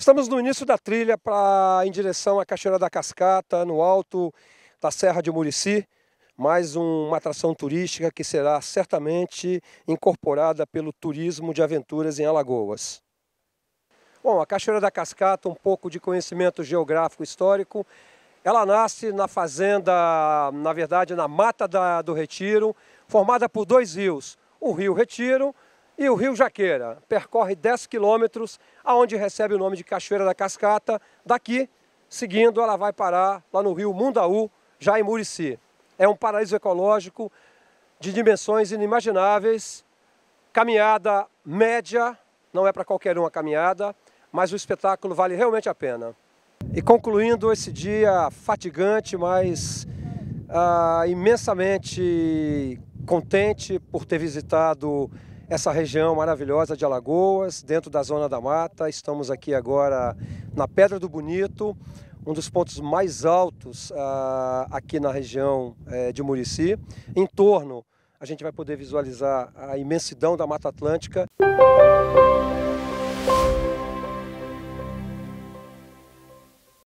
Estamos no início da trilha para em direção à Cachoeira da Cascata, no alto da Serra de Murici, mais uma atração turística que será certamente incorporada pelo turismo de aventuras em Alagoas. Bom, a Cachoeira da Cascata, um pouco de conhecimento geográfico histórico, ela nasce na fazenda, na verdade, na Mata da, do Retiro, formada por dois rios, o Rio Retiro e o Rio Jaqueira percorre 10 quilômetros, aonde recebe o nome de Cachoeira da Cascata. Daqui, seguindo, ela vai parar lá no Rio Mundaú, já em Murici. É um paraíso ecológico de dimensões inimagináveis, caminhada média, não é para qualquer um a caminhada, mas o espetáculo vale realmente a pena. E concluindo esse dia fatigante, mas ah, imensamente contente por ter visitado essa região maravilhosa de Alagoas, dentro da Zona da Mata. Estamos aqui agora na Pedra do Bonito, um dos pontos mais altos uh, aqui na região uh, de Murici. Em torno, a gente vai poder visualizar a imensidão da Mata Atlântica. Música